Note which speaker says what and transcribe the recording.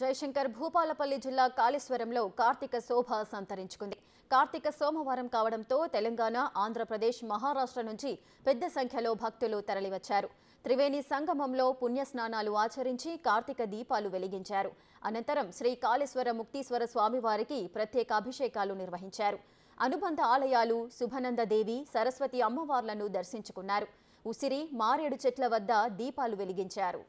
Speaker 1: జయశంకర్ భూపాలపల్లి జిల్లా కాళేశ్వరంలో కార్తీక శోభ సంతరించుకుంది కార్తీక సోమవారం కావడంతో తెలంగాణ ఆంధ్రప్రదేశ్ మహారాష్ట్ర నుంచి పెద్ద సంఖ్యలో భక్తులు తరలివచ్చారు త్రివేణి సంగమంలో పుణ్యస్నానాలు ఆచరించి కార్తీక దీపాలు వెలిగించారు అనంతరం శ్రీ కాళేశ్వర ముక్తీశ్వర స్వామివారికి ప్రత్యేక అభిషేకాలు నిర్వహించారు అనుబంధ ఆలయాలు దేవి సరస్వతి అమ్మవార్లను దర్శించుకున్నారు ఉసిరి మారేడు చెట్ల వద్ద దీపాలు వెలిగించారు